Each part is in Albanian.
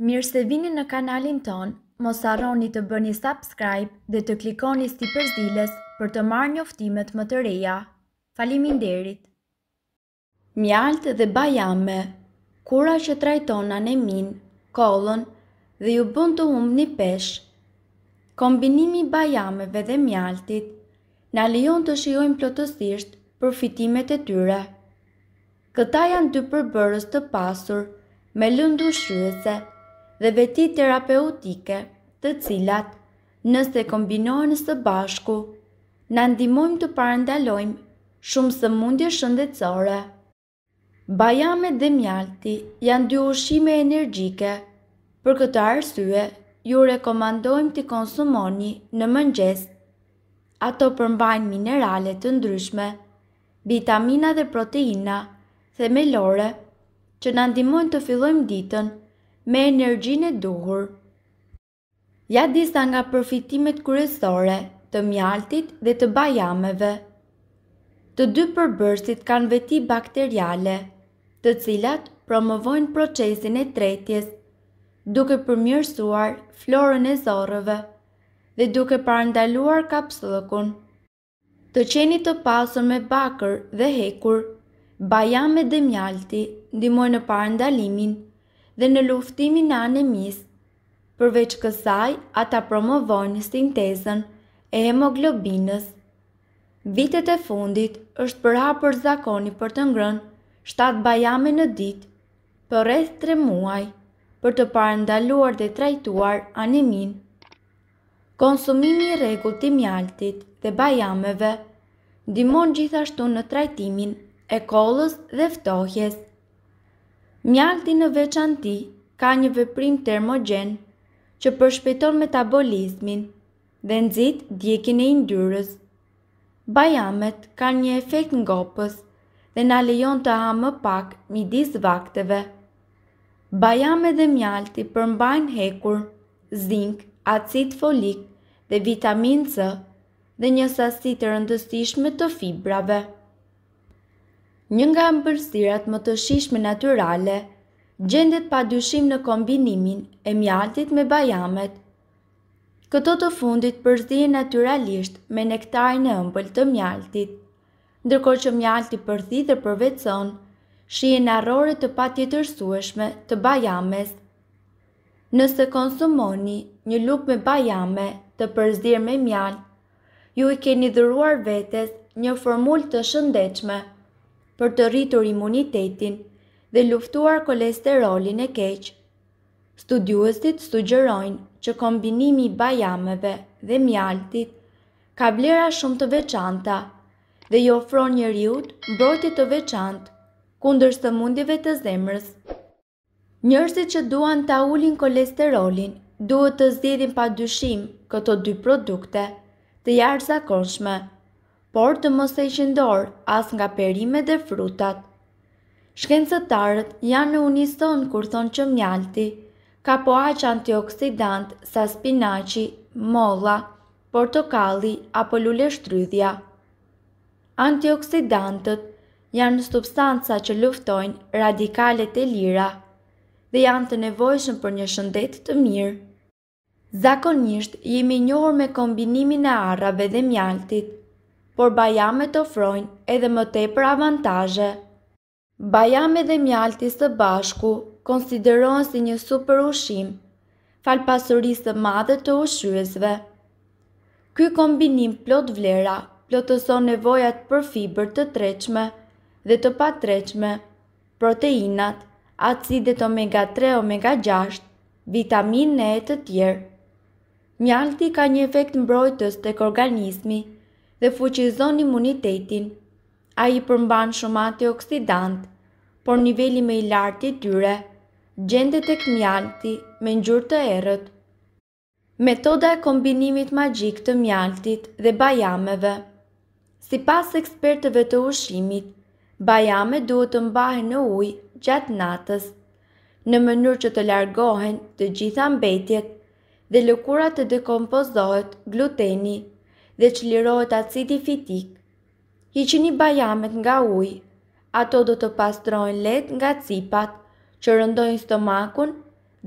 Mirë se vini në kanalin ton, mos arroni të bëni subscribe dhe të klikoni sti përzdiles për të marrë një më të reja. Falimin derit! Mjaltë dhe bajame, kura që trajton anemin, kolon dhe ju bën të humbë një pesh, kombinimi bajameve dhe mjaltit në alion të shiojnë plotësisht përfitimet e tyre. Këta janë dy përbërës të pasur me lëndu shqyëse, dhe veti terapeutike të cilat, nëse kombinohen së bashku, në ndimojmë të parendalojmë shumë së mundje shëndetsore. Bajame dhe mjalti janë dy ushime energjike, për këtë arsye ju rekomandojmë të konsumoni në mëngjes, ato përmbajnë mineralet të ndryshme, vitamina dhe proteina, themelore, që në ndimojnë të fillojmë ditën me energjinë e duhur. Ja disa nga përfitimet kryesore të mjaltit dhe të bajameve. Të dy përbërësit kanë veti bakteriale, të cilat promovojnë procesin e tretjes, duke përmjërsuar florën e zorëve dhe duke parandaluar kapsullëkun. Të qeni të pasur me bakër dhe hekur, bajame dhe mjalti ndimojnë në parandalimin dhe në luftimin e anemis. Përveç kësaj, ata promovojnë sintezën e hemoglobinës. Vitet e fundit është përhapur zakoni për të ngrënë 7 bajame në ditë, për rreth 3 muaj, për të parandaluar dhe trajtuar anemin. Konsumimi i rregullt të mjaltit dhe bajameve ndihmon gjithashtu në trajtimin e kollës dhe ftohjes. Mjalti në veçanti ka një veprim termogen që përshpejton metabolizmin dhe nxit djekin e yndyrës. Bajamet kanë një efekt ngopës dhe na lejon të ha më pak midis vakteve. Bajame dhe mjalti përmbajnë hekur, zinc, acid folik dhe vitamin C dhe një sasi të rëndësishme të fibrave një nga mbërstirat më të shishme naturale, gjendet pa dyshim në kombinimin e mjaltit me bajamet. Këto të fundit përzije naturalisht me nektarin e ëmbël të mjaltit, ndërko që mjalti përzi dhe përvecon, shije në arore të patjetërsueshme të bajames. Nëse konsumoni një luk me bajame të përzirë me mjalt, ju i keni dhuruar vetes një formull të shëndechme për të rritur imunitetin dhe luftuar kolesterolin e keq. Studiuesit sugjerojnë që kombinimi i bajameve dhe mjaltit ka vlera shumë të veçanta dhe i ofron njeriu mbrojtje të veçantë kundër sëmundjeve të zemrës. Njerëzit që duan ta ulin kolesterolin duhet të zgjidhin padyshim këto dy produkte të jashtëzakonshme por të mos e shëndor as nga perime dhe frutat. Shkencëtarët janë në unison kur thonë që mjalti, ka po aq antioksidant sa spinaci, molla, portokalli apo lule shtrydhja. Antioksidantët janë substanca që luftojnë radikalet e lira dhe janë të nevojshëm për një shëndet të mirë. Zakonisht jemi njohur me kombinimin e arrave dhe mjaltit – por bajame të ofrojnë edhe më tepër avantazhe. Bajame dhe mjalti së bashku konsiderohen si një super ushim, fal pasurisë të madhe të ushqyesve. Ky kombinim plot vlera plotëson nevojat për fibër të treqme dhe të patreqme, proteinat, acidet omega 3 omega 6, vitamin E të tjerë. Mjalti ka një efekt mbrojtës tek organizmi, dhe fuqizon imunitetin. A i përmban shumë antioksidant, por nivelli me i lartë i tyre, gjendet e këmjalti me njërë të erët. Metoda e kombinimit magjik të mjaltit dhe bajameve Si pas ekspertëve të ushimit, bajame duhet të mbahe në uj gjatë natës, në mënyrë që të largohen të gjitha mbetjet dhe lëkurat të dekompozohet gluteni dhe që lirohet acid i fitik. Hiqini bajamet nga uj, ato do të pastrojnë let nga cipat, që rëndojnë stomakun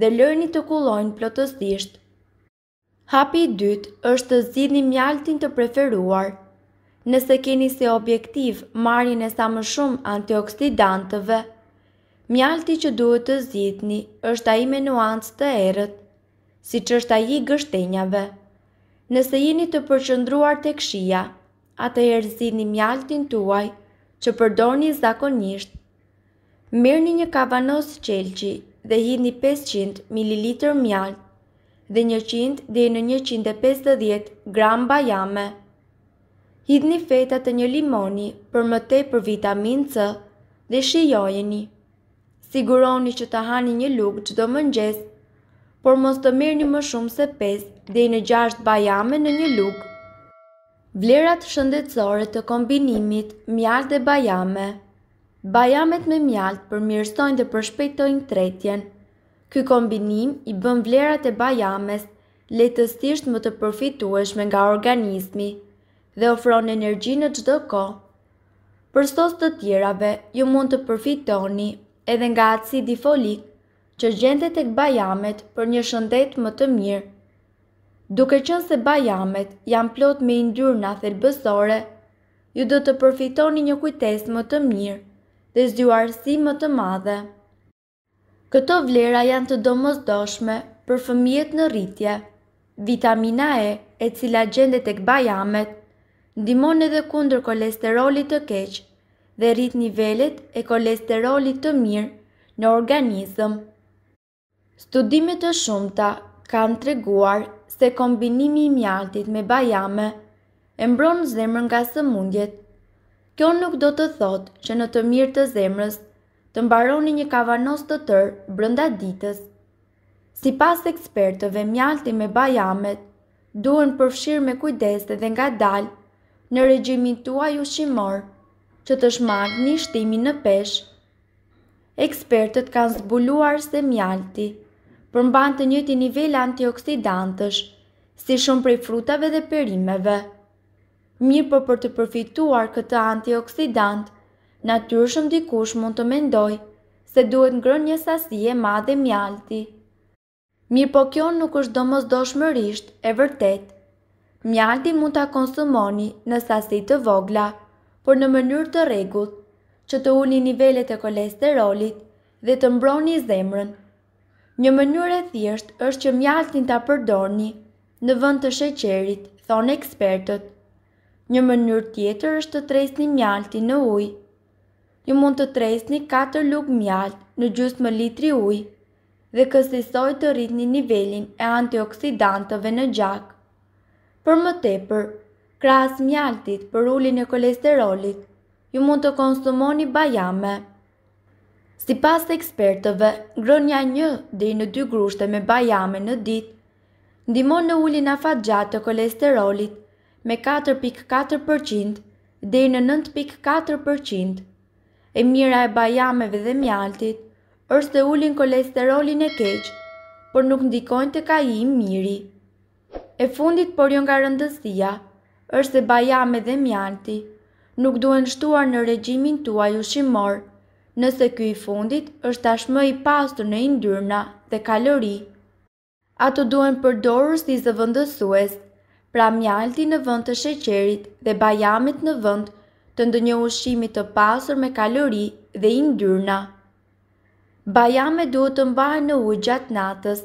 dhe lërni të kulojnë plotësdisht. Hapi i dytë është të zidni mjaltin të preferuar. Nëse keni se objektiv marjën e sa më shumë antioksidantëve, mjalti që duhet të zidni është aji me nuancë të erët, si që është aji gështenjave. Nëse jeni të përqëndruar të këshia, atë e rëzini mjaltin tuaj që përdorni zakonisht, mërni një kavanos qelqi dhe hini 500 ml mjalt dhe 100 dhe në 150 gram bajame. Hidni fetat të një limoni për më te për vitamin C dhe shijojeni. Siguroni që të hani një lukë që do por mos të mirë një më shumë se 5 dhe i në 6 bajame në një luk. Vlerat shëndetësore të kombinimit mjalt dhe bajame Bajamet me mjalt përmirësojnë dhe përshpejtojnë tretjen. Ky kombinim i bën vlerat e bajames letëstisht më të përfitueshme nga organizmi dhe ofron energji në çdo kohë. Për Përstos të tjerave, ju mund të përfitoni edhe nga acidi folik që gjende të këbajamet për një shëndet më të mirë. Duke qënë se bajamet janë plot me indyrë në thelbësore, ju do të përfitoni një kujtes më të mirë dhe zjuarësi më të madhe. Këto vlera janë të domës për fëmijet në rritje. Vitamina E e cila gjende të këbajamet, ndimon edhe kundër kolesterolit të keqë dhe rrit nivellet e kolesterolit të mirë në organizëm. Studimet të shumëta kanë të reguar se kombinimi i mjaltit me bajame e mbronë zemrën nga së mundjet. Kjo nuk do të thotë që në të mirë të zemrës të mbaroni një kavanoz të tërë brënda ditës. Si pas ekspertëve, mjalti me bajamet duen përfshirë me kujdeste dhe nga dalë në regjimin tua ju shimor që të shmangë një shtimi në peshë. Ekspertët kanë zbuluar se mjalti, përmban të njëti nivel antioksidantësh, si shumë prej frutave dhe perimeve. Mirë për po për të përfituar këtë antioksidant, natyrshëm dikush mund të mendoj se duhet ngrën një sasije madhe mjalti. Mirë po kjo nuk është do mos do shmërisht e vërtet. Mjalti mund të konsumoni në sasit të vogla, por në mënyrë të regut që të uni nivellet e kolesterolit dhe të mbroni zemrën Një mënyrë e thjesht është që mjaltin ta përdorni në vend të sheqerit, thon ekspertët. Një mënyrë tjetër është të tresni mjaltin në ujë. Ju mund të tresni 4 lugë mjalt në gjysmë më litri ujë dhe kësisoj të rritni nivelin e antioksidantëve në gjak. Për më tepër, kras mjaltit për ullin e kolesterolit, ju mund të konsumoni bajame. Si pas të ekspertëve, ngronja një dhe i në dy grushte me bajame në dit, ndimon në ullin a gjatë të kolesterolit me 4.4% dhe i në 9.4%. E mira e bajameve dhe mjaltit, është të ullin kolesterolin e keqë, por nuk ndikojnë të ka i miri. E fundit por jo nga rëndësia, është se bajame dhe mjalti nuk duhen shtuar në regjimin tuaj ushqimor. shimorë, nëse ky i fundit është tashmë i pastër në yndyrna dhe kalori. Ato duhen përdorur si zëvendësues, pra mjalti në vend të sheqerit dhe bajamit në vend të ndonjë ushqimi të pasur me kalori dhe yndyrna. Bajame duhet të mbahen në ujë gjatë natës,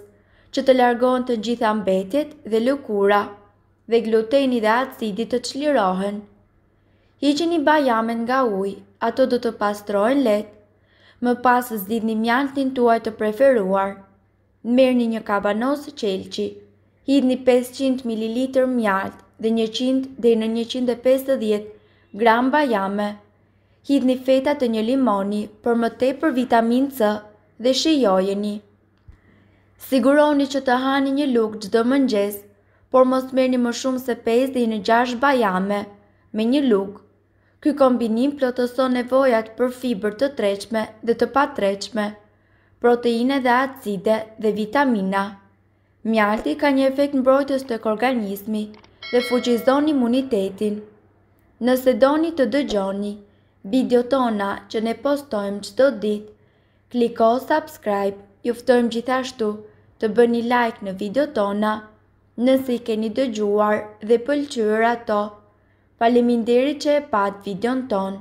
që të largohen të gjitha mbetjet dhe lëkura dhe gluteni dhe acidi të çlirohen. Hiqeni bajamen nga uji, ato do të pastrohen lehtë më pas të një mjaltin tuaj të preferuar. Merë një një kabanos të qelqi, hidë një 500 ml mjalt dhe 100 dhe në 150 gram bajame, Hidhni një feta të një limoni për më tepër për vitamin C dhe shijojeni. Siguroni që të hani një lukë çdo mëngjes, por mos të merë një më shumë se 5 dhe në 6 bajame me një lukë, Ky kombinim plotëson nevojat për fiber të treqme dhe të patreqme, proteine dhe acide dhe vitamina. Mjalti ka një efekt mbrojtës të kërganizmi dhe fuqizon imunitetin. Nëse doni të dëgjoni, video tona që ne postojmë qdo dit, kliko subscribe, juftojmë gjithashtu të bëni like në video tona, nëse i keni dëgjuar dhe pëlqyra to Faleminderit që e pat videon tonë.